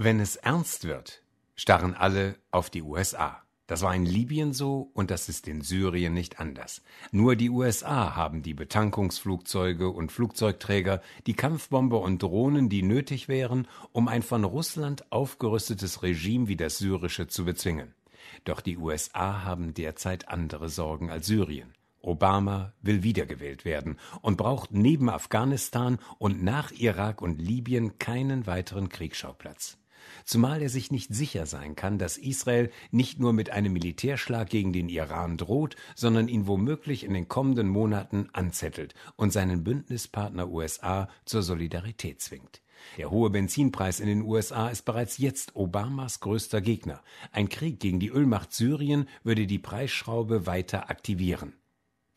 Wenn es ernst wird, starren alle auf die USA. Das war in Libyen so und das ist in Syrien nicht anders. Nur die USA haben die Betankungsflugzeuge und Flugzeugträger, die Kampfbomber und Drohnen, die nötig wären, um ein von Russland aufgerüstetes Regime wie das syrische zu bezwingen. Doch die USA haben derzeit andere Sorgen als Syrien. Obama will wiedergewählt werden und braucht neben Afghanistan und nach Irak und Libyen keinen weiteren Kriegsschauplatz zumal er sich nicht sicher sein kann, dass Israel nicht nur mit einem Militärschlag gegen den Iran droht, sondern ihn womöglich in den kommenden Monaten anzettelt und seinen Bündnispartner USA zur Solidarität zwingt. Der hohe Benzinpreis in den USA ist bereits jetzt Obamas größter Gegner. Ein Krieg gegen die Ölmacht Syrien würde die Preisschraube weiter aktivieren.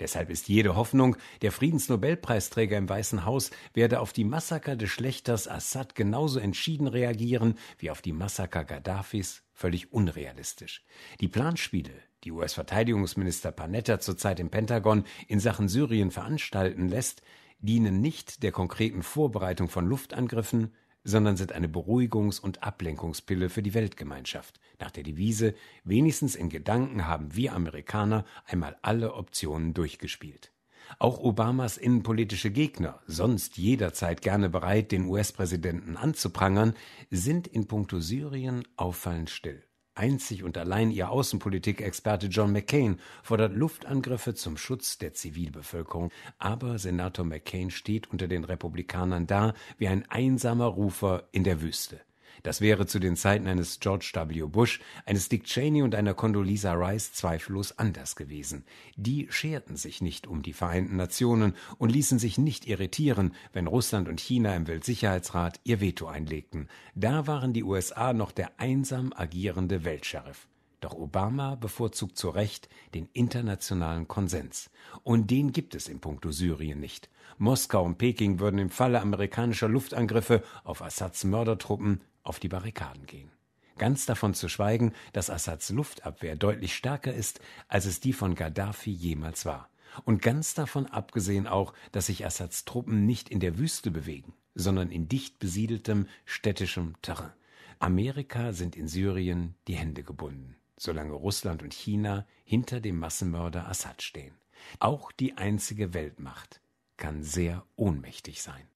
Deshalb ist jede Hoffnung, der Friedensnobelpreisträger im Weißen Haus werde auf die Massaker des Schlechters Assad genauso entschieden reagieren wie auf die Massaker Gaddafis völlig unrealistisch. Die Planspiele, die US-Verteidigungsminister Panetta zurzeit im Pentagon in Sachen Syrien veranstalten lässt, dienen nicht der konkreten Vorbereitung von Luftangriffen, sondern sind eine Beruhigungs- und Ablenkungspille für die Weltgemeinschaft, nach der Devise wenigstens in Gedanken haben wir Amerikaner einmal alle Optionen durchgespielt. Auch Obamas innenpolitische Gegner, sonst jederzeit gerne bereit, den US-Präsidenten anzuprangern, sind in puncto Syrien auffallend still. Einzig und allein ihr Außenpolitik-Experte John McCain fordert Luftangriffe zum Schutz der Zivilbevölkerung, aber Senator McCain steht unter den Republikanern da wie ein einsamer Rufer in der Wüste das wäre zu den Zeiten eines George W. Bush, eines Dick Cheney und einer Condoleezza Rice zweifellos anders gewesen. Die scherten sich nicht um die Vereinten Nationen und ließen sich nicht irritieren, wenn Russland und China im Weltsicherheitsrat ihr Veto einlegten. Da waren die USA noch der einsam agierende Weltscheriff. Doch Obama bevorzugt zu Recht den internationalen Konsens. Und den gibt es in puncto Syrien nicht. Moskau und Peking würden im Falle amerikanischer Luftangriffe auf Assads Mördertruppen auf die Barrikaden gehen. Ganz davon zu schweigen, dass Assads Luftabwehr deutlich stärker ist, als es die von Gaddafi jemals war. Und ganz davon abgesehen auch, dass sich Assads Truppen nicht in der Wüste bewegen, sondern in dicht besiedeltem städtischem Terrain. Amerika sind in Syrien die Hände gebunden, solange Russland und China hinter dem Massenmörder Assad stehen. Auch die einzige Weltmacht kann sehr ohnmächtig sein.